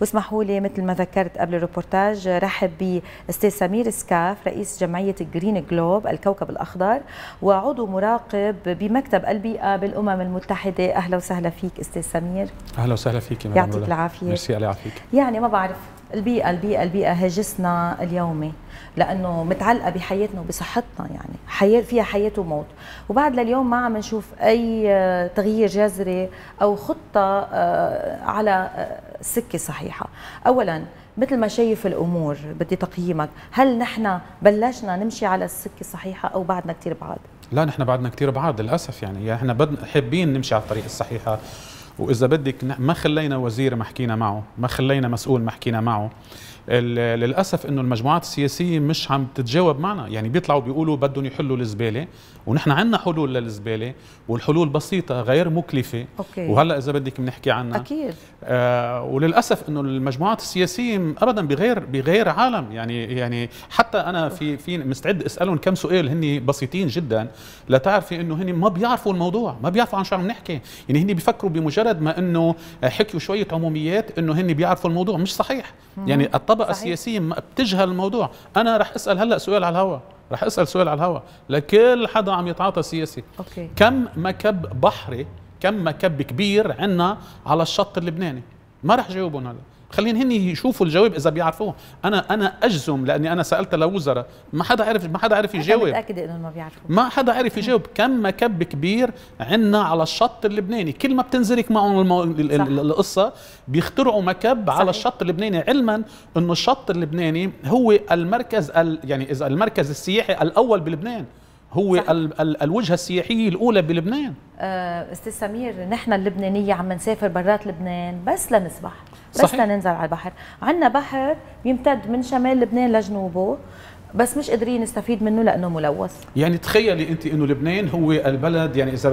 واسمحوا لي مثل ما ذكرت قبل الريبورتاج رحب باستاذ سمير سكاف رئيس جمعيه جرين جلوب الكوكب الاخضر وعضو مراقب بمكتب البيئه بالامم المتحده اهلا وسهلا فيك استاذ سمير اهلا وسهلا فيك يعطيك العافيه ميرسي الله يعافيك يعني ما بعرف البيئة البيئة البيئة هاجسنا اليومي لأنه متعلقة بحياتنا وبصحتنا يعني حياة فيها حياة وموت وبعد لليوم ما عم نشوف أي تغيير جذري أو خطة آه، على آه، سكة صحيحة أولا مثل ما شايف الأمور بدي تقييمك هل نحن بلشنا نمشي على السكة الصحيحة أو بعدنا كتير بعاد؟ لا نحن بعدنا كتير بعاد للأسف يعني نحن يعني بدنا حابين نمشي على الطريق الصحيحة واذا بدك ما خلينا وزير ما حكينا معه ما خلينا مسؤول ما حكينا معه للاسف انه المجموعات السياسيه مش عم تتجاوب معنا يعني بيطلعوا بيقولوا بدهم يحلوا الزباله ونحن عندنا حلول للزباله والحلول بسيطه غير مكلفه أوكي. وهلا اذا بدك بنحكي عنها اكيد آه وللاسف انه المجموعات السياسيه ابدا بغير بغير عالم يعني يعني حتى انا في في مستعد اسالهم كم سؤال هن بسيطين جدا لتعرفي انه هن ما بيعرفوا الموضوع ما بيعرفوا عن شو عم نحكي يعني هن بيفكروا بمجرد مجرد ما انه حكيوا شويه عموميات انه هن بيعرفوا الموضوع مش صحيح يعني الطبقه صحيح. السياسيه بتجهل الموضوع انا رح اسال هلا سؤال على الهواء رح اسال سؤال على الهواء لكل حدا عم يتعاطى سياسي أوكي. كم مكب بحري كم مكب كبير عندنا على الشط اللبناني ما رح جاوبهم هلا خلينا هن يشوفوا الجواب اذا بيعرفوه انا انا اجزم لاني انا سالت لوزراء ما حدا عرف ما حدا عرف يجاوب متاكد انه ما بيعرفوا ما حدا عرف يجاوب كم مكب كبير عندنا على الشط اللبناني كل ما بتنزلك معهم المو... القصه بيخترعوا مكب صحيح. على الشط اللبناني علما انه الشط اللبناني هو المركز ال... يعني اذا المركز السياحي الاول بلبنان هو صح. الوجهه السياحيه الاولى بلبنان آه، استاذ سمير نحن اللبنانيه عم نسافر برات لبنان بس لنسبح بس صحيح. لننزل على البحر عندنا بحر يمتد من شمال لبنان لجنوبه بس مش قادرين نستفيد منه لانه ملوث يعني تخيلي انت انه لبنان هو البلد يعني اذا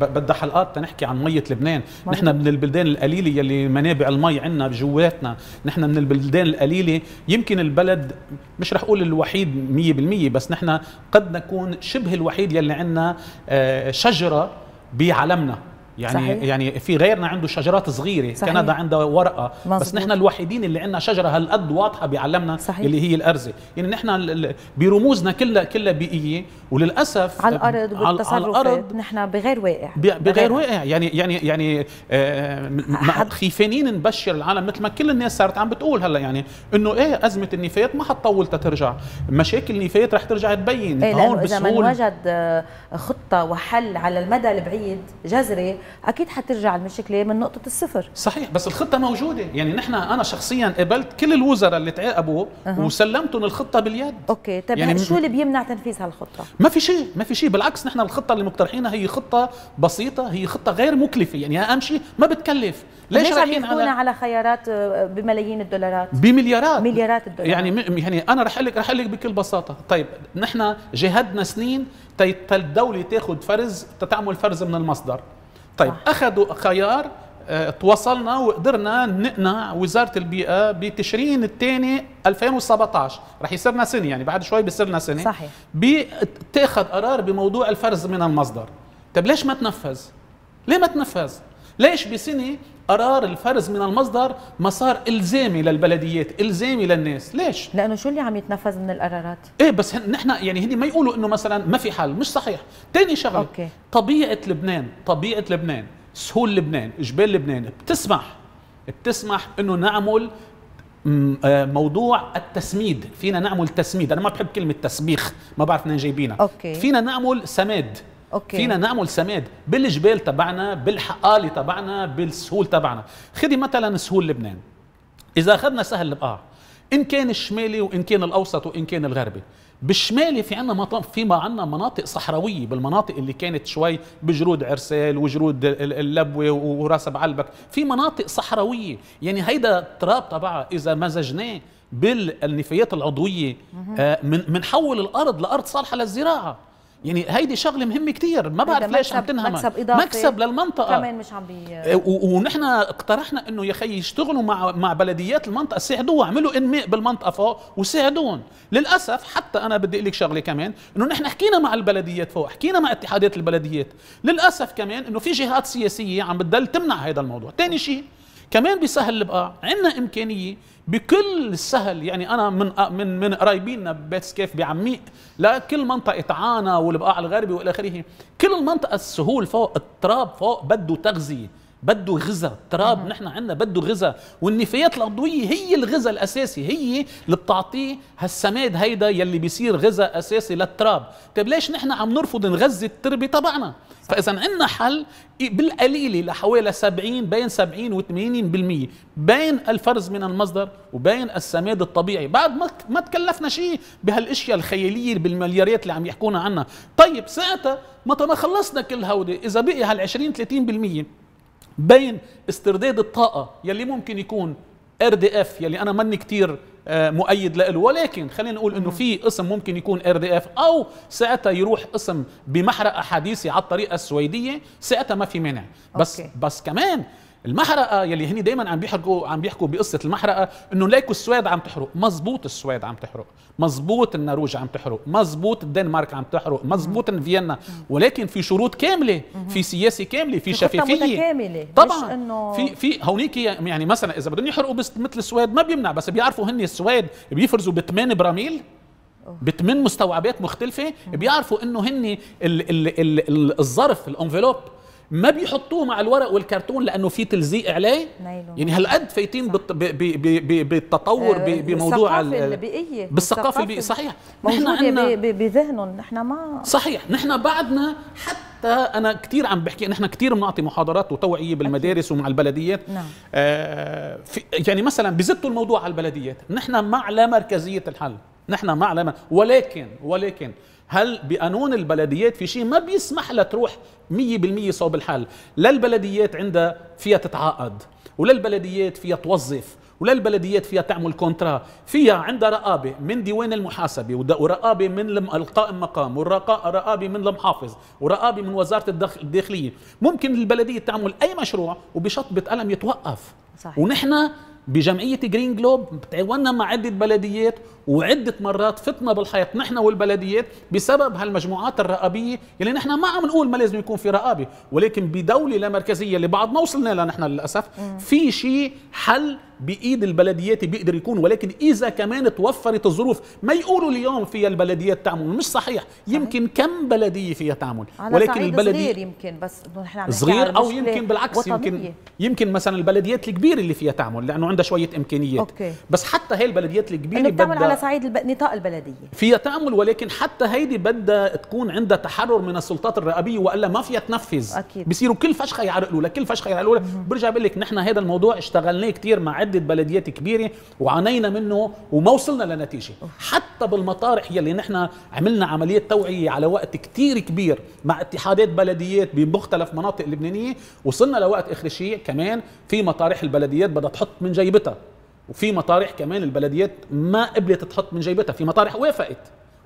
بدها حلقات تنحكي عن ميه لبنان نحن من البلدان القليله يلي منابع المي عندنا بجواتنا نحن من البلدان القليله يمكن البلد مش رح اقول الوحيد 100% بس نحن قد نكون شبه الوحيد يلي عندنا آه، شجره بعالمنا يعني صحيح. يعني في غيرنا عنده شجرات صغيره صحيح. كندا عندها ورقه مزبوط. بس نحن الوحيدين اللي عندنا شجره هالقد واضحه بعلمنا صحيح. اللي هي الارزه يعني نحن برموزنا كلها كلها بيئيه وللاسف على الارض على الارض نحن بغير واقع بغير, بغير واقع يعني يعني يعني آه خيفانين نبشر العالم مثل ما كل الناس صارت عم بتقول هلا يعني انه ايه ازمه النفايات ما حتطول تترجع مشاكل النفايات رح ترجع تبين إيه هون اذا ما وجد آه، خطه وحل على المدى البعيد جذري اكيد حترجع المشكله من نقطه الصفر صحيح بس الخطه موجوده يعني نحن انا شخصيا قبلت كل الوزراء اللي تعاقبوا أه. وسلمتهم الخطه باليد اوكي طيب يعني شو اللي بيمنع تنفيذ هالخطه ما في شيء ما في شيء بالعكس نحن الخطه اللي مقترحينها هي خطه بسيطه هي خطه غير مكلفه يعني اهم شيء ما بتكلف ليش رايحين على على خيارات آه، بملايين الدولارات بمليارات مليارات الدولارات يعني م... يعني انا رح اقول لك رح اقول لك بكل بساطه طيب نحن جهدنا سنين تا الدوله تاخذ فرز تتعمل فرز من المصدر طيب اخذوا خيار آه، تواصلنا وقدرنا نقنع وزاره البيئه بتشرين الثاني 2017 رح يصيرنا سنه يعني بعد شوي لنا سنه صحيح بتاخذ قرار بموضوع الفرز من المصدر طيب ليش ما تنفذ ليه ما تنفذ ليش بسنه قرار الفرز من المصدر ما صار الزامي للبلديات الزامي للناس ليش لانه شو اللي عم يتنفذ من القرارات ايه بس نحن يعني هني ما يقولوا انه مثلا ما في حل مش صحيح تاني شغله أوكي. طبيعه لبنان طبيعه لبنان سهول لبنان جبال لبنان بتسمح بتسمح انه نعمل آه، موضوع التسميد فينا نعمل تسميد انا ما بحب كلمه تسبيخ ما بعرف منين جايبينها فينا نعمل سماد أوكي. فينا نعمل سماد بالجبال تبعنا بالحقالي تبعنا بالسهول تبعنا خدي مثلا سهول لبنان اذا اخذنا سهل البقاع آه. ان كان الشمالي وان كان الاوسط وان كان الغربي بالشمالي في عنا مطلب في ما عنا مناطق صحراويه بالمناطق اللي كانت شوي بجرود عرسال وجرود اللبوه وراس بعلبك في مناطق صحراويه يعني هيدا التراب تبعها اذا مزجناه بالنفايات العضويه بنحول آه، الارض لارض صالحه للزراعه يعني هيدي شغله مهمه كثير ما بعرف ليش عم تنهمل مكسب إضافي مكسب للمنطقه كمان مش عم بي إيه، ونحن اقترحنا انه يا خي يشتغلوا مع مع بلديات المنطقه ساعدوها اعملوا انماء بالمنطقه فوق وساعدوهم للاسف حتى انا بدي اقول لك شغله كمان انه نحن حكينا مع البلديات فوق حكينا مع اتحادات البلديات للاسف كمان انه في جهات سياسيه عم بتضل تمنع هذا الموضوع ثاني شيء كمان بسهل البقاع عندنا امكانيه بكل السهل يعني انا من من من قرايبينا ببيت سكيف بعميق لكل منطقه عانا والبقاع الغربي والى اخره كل المنطقه السهول فوق التراب فوق بده تغذيه بده غذاء التراب نحن عندنا بده غذاء والنفايات العضويه هي الغذاء الاساسي هي اللي بتعطيه هالسماد هيدا يلي بيصير غذاء اساسي للتراب طيب ليش نحن عم نرفض نغذي التربه تبعنا فاذا عندنا حل بالقليله لحوالي 70 بين 70 و80% بين الفرز من المصدر وبين السماد الطبيعي بعد ما ما تكلفنا شيء بهالاشياء الخياليه بالمليارات اللي عم يحكونا عنها طيب ساعتها متى ما خلصنا كل هودي اذا بقي هال 20 30% بين استرداد الطاقه يلي ممكن يكون ار دي اف يلي انا ماني كثير آه، مؤيد له ولكن خلينا نقول انه في قسم ممكن يكون ار دي اف او ساعتها يروح قسم بمحرقه حديثه على الطريقه السويديه ساعتها ما في مانع بس أوكي. بس كمان المحرقه يلي هني دايما عم بيحكوا عم بيحكوا بقصه المحرقه انه ليكو السويد عم تحرق مزبوط السويد عم تحرق مزبوط النرويج عم تحرق مزبوط الدنمارك عم تحرق مزبوط فيينا ولكن في شروط كامله في سياسه كامله في شفافيه كامله طبعا إنه... في في هونيك يعني مثلا اذا بدهم يحرقوا مثل السويد ما بيمنع بس بيعرفوا هن السويد بيفرزوا بثمان براميل بثمان مستوعبات مختلفه بيعرفوا انه هن الظرف الانفلوب ما بيحطوه مع الورق والكرتون لانه في تلزيق عليه نايلون. يعني هالقد فايتين بالتطور آه، بموضوع الثقافه البيئيه بالثقافه البيئيه صحيح موجوده بذهنهم نحن ما صحيح نحن بعدنا حتى انا كثير عم بحكي نحن كثير بنعطي محاضرات وتوعيه بالمدارس ومع البلديات نعم. آه يعني مثلا بزتوا الموضوع على البلديات نحن مع لا مركزيه الحل نحن مع لما ولكن ولكن هل بقانون البلديات في شيء ما بيسمح لها تروح 100% صوب الحل لا البلديات عندها فيها تتعاقد ولا البلديات فيها توظف ولا البلديات فيها تعمل كونترا فيها عندها رقابة من ديوان المحاسبة ورقابة من القائم مقام ورقابة من المحافظ ورقابة من وزارة الداخلية ممكن البلدية تعمل أي مشروع وبشطبة قلم يتوقف صحيح. ونحن بجمعية جرين جلوب تعاوننا مع عدة بلديات وعدة مرات فتنا بالحيط نحن والبلديات بسبب هالمجموعات الرقابية يلي نحن ما عم نقول ما لازم يكون في رقابة ولكن بدولة لا مركزية اللي بعد ما وصلنا لها نحن للأسف في شيء حل بإيد البلديات بيقدر يكون ولكن إذا كمان توفرت الظروف ما يقولوا اليوم فيها البلديات تعمل مش صحيح يمكن صحيح. كم بلدية فيها تعمل على ولكن البلدية صغير يمكن بس نحن عم صغير أو يمكن بالعكس وطنية. يمكن يمكن مثلا البلديات الكبيرة الكبيره اللي فيها تعمل لانه عندها شويه امكانيات أوكي. بس حتى هي البلديات الكبيره اللي بتعمل على صعيد نطاق البلديه فيها تعمل ولكن حتى هيدي بدها تكون عندها تحرر من السلطات الرقابيه والا ما فيها تنفذ أكيد. بصيروا كل فشخه يعرقلوا لك كل فشخه يعرقلوا لك برجع بقول لك نحن هذا الموضوع اشتغلناه كثير مع عده بلديات كبيره وعانينا منه وما وصلنا لنتيجه أوه. حتى بالمطارح يلي نحن عملنا عمليه توعيه على وقت كثير كبير مع اتحادات بلديات بمختلف مناطق لبنانيه وصلنا لوقت اخر شيء كمان في مطارح البلدية البلديات بدها تحط من جيبتها وفي مطارح كمان البلديات ما قبلت تحط من جيبتها في مطارح وافقت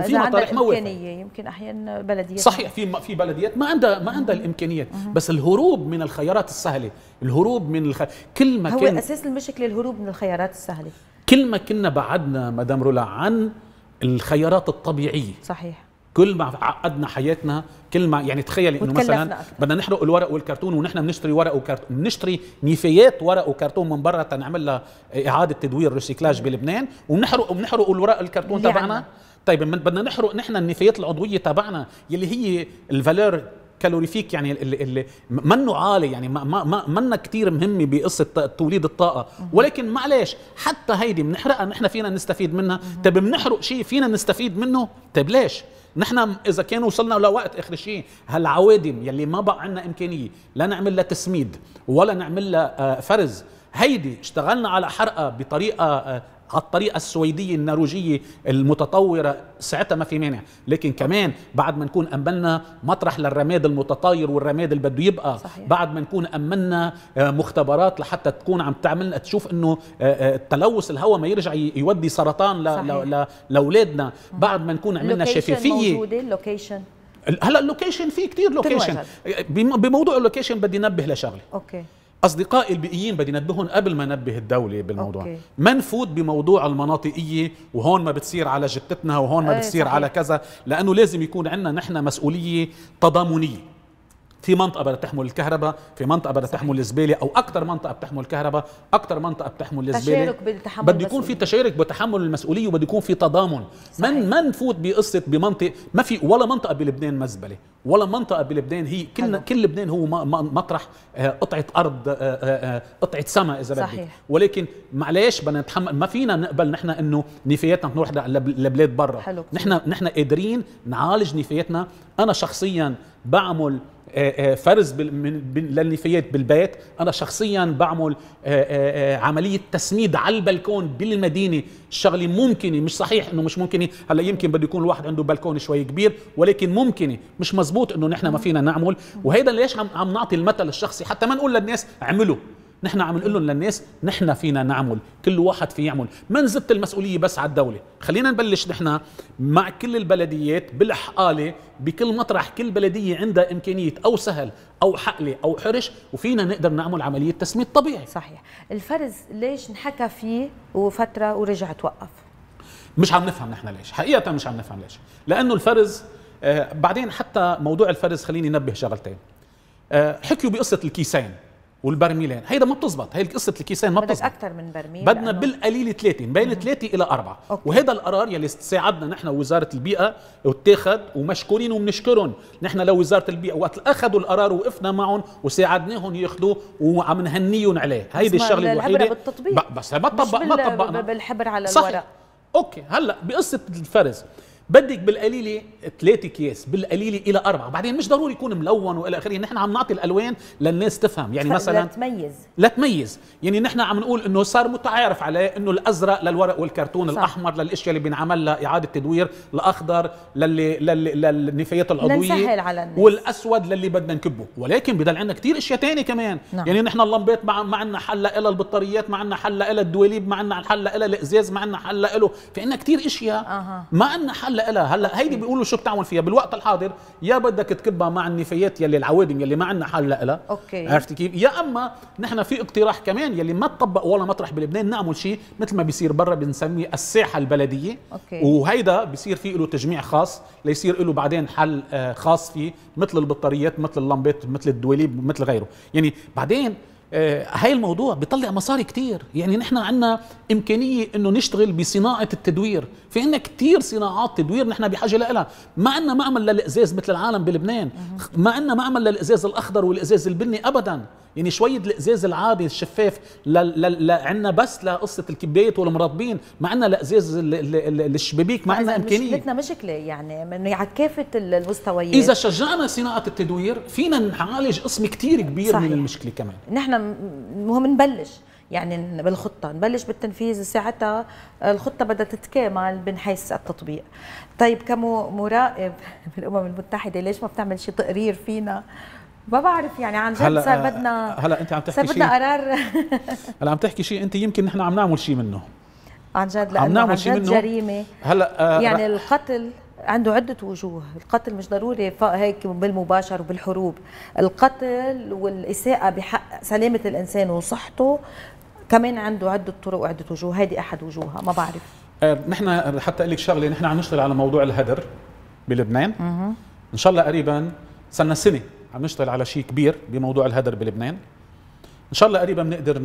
وفي مطارح ما وافقت يمكن احيانا بلديات صحيح في في بلديات ما عندها ما عندها الامكانيات بس الهروب من الخيارات السهله الهروب من الخ... كل ما هو كان... اساس المشكله الهروب من الخيارات السهله كل ما كنا بعدنا مدام رولا عن الخيارات الطبيعيه صحيح كل ما عقدنا حياتنا كل ما يعني تخيلي انه مثلا بدنا نحرق الورق والكرتون ونحن بنشتري ورق وكرتون بنشتري نفايات ورق وكرتون من برا تنعمل لها اعاده تدوير ريسيكلاج بلبنان وبنحرق وبنحرق الورق الكرتون تبعنا طيب بدنا نحرق نحن النفايات العضويه تبعنا يلي هي الفالور كالوريفيك يعني اللي اللي منه عالي يعني ما ما ما منه كثير مهمه بقصه توليد الطاقه ولكن معلش حتى هيدي بنحرقها نحن فينا نستفيد منها طيب بنحرق شيء فينا نستفيد منه طيب ليش نحن اذا كان وصلنا لوقت اخر شيء هالعوادم يلي ما بقى عندنا امكانيه لا نعمل لها تسميد ولا نعمل لها آه، فرز هيدي اشتغلنا على حرقها بطريقه آه، هالطريقه السويديه النرويجيه المتطوره ساعتها ما في مانع لكن كمان بعد ما نكون امنا مطرح للرماد المتطاير والرماد اللي بده يبقى صحيح. بعد ما نكون امنا آه، مختبرات لحتى تكون عم تعمل تشوف انه آه، آه، تلوث الهواء ما يرجع يودي سرطان لاولادنا بعد ما نكون عملنا شفافيه موجوده اللوكيشن هلا اللوكيشن في كثير لوكيشن بموضوع اللوكيشن بدي نبه لشغله اوكي اصدقائي البيئيين بدي نبههم قبل ما نبه الدوله بالموضوع أوكي. ما نفوت بموضوع المناطقيه وهون ما بتصير على جتتنا وهون ما إيه، بتصير صحيح. على كذا لانه لازم يكون عندنا نحن مسؤوليه تضامنيه في منطقه بدها تحمل الكهرباء في منطقه بدها تحمل الزباله او اكثر منطقه بتحمل الكهرباء اكثر منطقه بتحمل الزباله تشارك بالتحمل بده يكون في تشارك بتحمل المسؤوليه وبده يكون في تضامن صحيح. من ما نفوت بقصه بمنطق ما في ولا منطقه بلبنان مزبله ولا منطقه بلبنان هي كل كل لبنان هو مطرح آه، قطعه ارض آه، آه، قطعه سماء اذا بدك ولكن معلش بدنا نتحمل ما فينا نقبل نحن انه نفاياتنا تروح لبلاد برا نحن نحن قادرين نعالج نفاياتنا انا شخصيا بعمل آه، آه، فرز للنفايات بالبيت انا شخصيا بعمل آه، عمليه تسميد على البلكون بالمدينه الشغله ممكنه مش صحيح انه مش ممكنه هلا يمكن بده يكون الواحد عنده بلكون شوي كبير ولكن ممكنه مش مزبوط انه نحن ما فينا نعمل وهيدا ليش عم, عم نعطي المثل الشخصي حتى ما نقول للناس اعملوا نحن عم نقول لهم للناس نحن فينا نعمل كل واحد في يعمل ما نزت المسؤولية بس على الدولة خلينا نبلش نحن مع كل البلديات بالحقالة بكل مطرح كل بلدية عندها إمكانية أو سهل أو حقلة أو حرش وفينا نقدر نعمل عملية تسمية طبيعي صحيح الفرز ليش انحكى فيه وفترة ورجع توقف مش عم نفهم نحن ليش حقيقة مش عم نفهم ليش لأنه الفرز آه بعدين حتى موضوع الفرز خليني نبه شغلتين آه حكيوا بقصة الكيسين والبرميلان هيدا ما بتزبط هي قصه الكيسين ما بتزبط اكثر من برميل بدنا آه. بالقليل ثلاثه بين ثلاثه الى اربعه وهذا القرار يلي ساعدنا نحن وزاره البيئه واتخذ ومشكورين وبنشكرهم نحن لوزاره البيئه وقت اخذوا القرار وقفنا معهم وساعدناهم ياخذوه وعم نهنيهم عليه هيدي الشغله الوحيده بالتطبيق بس ما طبق ما طبقنا بالحبر على الورق صحيح. اوكي هلا بقصه الفرز بدك بالقليله ثلاثة كياس بالقليله الى اربعه بعدين مش ضروري يكون ملون والى اخره يعني نحن عم نعطي الالوان للناس تفهم يعني مثلا لا تميز لا تميز يعني نحن عم نقول انه صار متعارف عليه انه الازرق للورق والكرتون صح. الاحمر للاشياء اللي بينعمل لها اعاده تدوير الاخضر للي للنفايات العضويه على الناس. والاسود للي بدنا نكبه ولكن بضل عندنا كثير اشياء ثانيه كمان نعم. يعني نحن اللمبات مع ما عندنا حل لها البطاريات ما عندنا حل لها الدواليب ما عندنا حل لها الازاز ما عندنا حل له في عندنا كثير اشياء أه. ما عندنا حل لها هلا هيدي بيقولوا شو بتعمل فيها بالوقت الحاضر يا بدك تكبها مع النفايات يلي العوادم يلي ما عندنا حل لها اوكي عرفتي كيف يا اما نحن في اقتراح كمان يلي ما تطبق ولا مطرح بلبنان نعمل شيء مثل ما بيصير برا بنسميه الساحه البلديه أوكي. وهيدا بيصير في له تجميع خاص ليصير له بعدين حل آه، خاص فيه مثل البطاريات مثل اللمبات مثل الدواليب مثل غيره يعني بعدين آه، هاي الموضوع بيطلع مصاري كتير يعني نحن عندنا إمكانية أنه نشتغل بصناعة التدوير في عندنا كتير صناعات تدوير نحن بحاجة لها ما عندنا معمل للإزاز مثل العالم بلبنان ما عندنا معمل للإزاز الأخضر والإزاز البني أبدا يعني شويه الازاز العادي الشفاف عندنا بس لقصه الكبايات والمرطبين ما عندنا الازاز الشبابيك ما عندنا امكانيه مشكلتنا مشكله يعني من على كافه المستويات اذا شجعنا صناعه التدوير فينا نعالج قسم كثير كبير صحيح. من المشكله كمان نحن مهم نبلش يعني بالخطة نبلش بالتنفيذ ساعتها الخطة بدها تتكامل من حيث التطبيق طيب كمراقب بالأمم المتحدة ليش ما بتعمل شيء تقرير فينا ما بعرف يعني عن جد هلا صار بدنا آه، هلا انت عم تحكي صار بدنا قرار هلا عم تحكي شيء انت يمكن نحن عم نعمل شيء منه عن جد لانه عم نعمل عن جد شيء منه جريمه هلا آه يعني رح. القتل عنده عدة وجوه القتل مش ضروري هيك بالمباشر وبالحروب القتل والإساءة بحق سلامة الإنسان وصحته كمان عنده عدة طرق وعدة وجوه هذه أحد وجوهها ما بعرف آه نحن حتى أقول لك شغلة نحن عم نشتغل على موضوع الهدر بلبنان مه. إن شاء الله قريبا صرنا سنة عم نشتغل على شيء كبير بموضوع الهدر بلبنان ان شاء الله قريبا بنقدر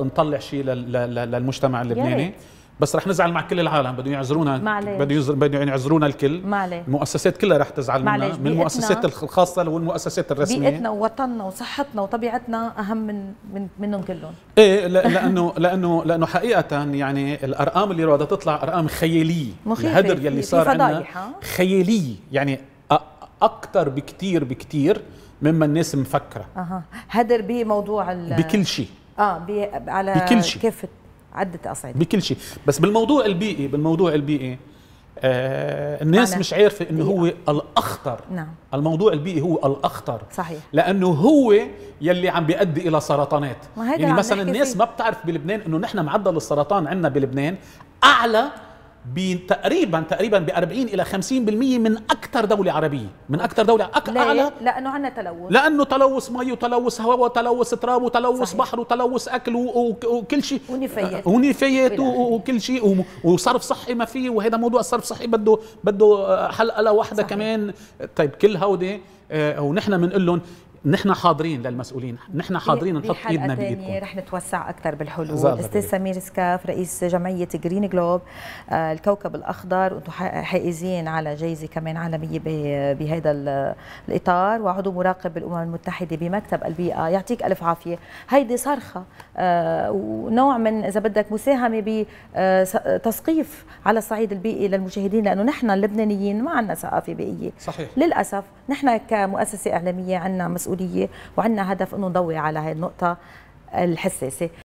نطلع شيء للمجتمع اللبناني بس رح نزعل مع كل العالم بدهم يعذرونا بدهم يعذرونا الكل معلي. المؤسسات كلها رح تزعل منا من المؤسسات الخاصه والمؤسسات الرسميه بيئتنا ووطننا وصحتنا وطبيعتنا اهم من من منهم كلهم ايه لانه لانه لانه حقيقه يعني الارقام اللي بدها تطلع ارقام خياليه الهدر يلي صار عندنا خياليه يعني اكثر بكثير بكثير مما الناس مفكره اها هدر بموضوع بكل شيء اه بي على بكل شيء كيف عده اصعده بكل شيء بس بالموضوع البيئي بالموضوع البيئي آه الناس مش عارفه انه هو الاخطر نعم الموضوع البيئي هو الاخطر صحيح لانه هو يلي عم بيؤدي الى سرطانات ما يعني مثلا الناس فيه. ما بتعرف بلبنان انه نحن معدل السرطان عندنا بلبنان اعلى بتقريبا تقريبا ب 40 الى 50% من اكثر دوله عربيه من اكثر دوله أك... لا اعلى لانه عندنا تلوث لانه تلوث مي وتلوث هواء وتلوث تراب وتلوث صحيح. بحر وتلوث اكل و... وكل شيء ونفايات ونفايات و... وكل شيء و... وصرف صحي ما فيه وهذا موضوع الصرف الصحي بده بده حلقه لوحده كمان طيب كل هودي آه، ونحن بنقول لهم نحن حاضرين للمسؤولين نحن حاضرين نحط ايدنا بايدكم رح نتوسع اكثر بالحلول استاذ سمير سكاف رئيس جمعيه جرين جلوب آه الكوكب الاخضر وانتم حائزين على جائزه كمان عالميه بهذا الاطار وعضو مراقب بالامم المتحده بمكتب البيئه يعطيك الف عافيه هيدي صرخه آه ونوع من اذا بدك مساهمه بتثقيف آه، على الصعيد البيئي للمشاهدين لانه نحن اللبنانيين ما عندنا ثقافه بيئيه صحيح للاسف نحن كمؤسسه اعلاميه عندنا مسؤوليه السوريه وعندنا هدف انه نضوي على هاي النقطه الحساسه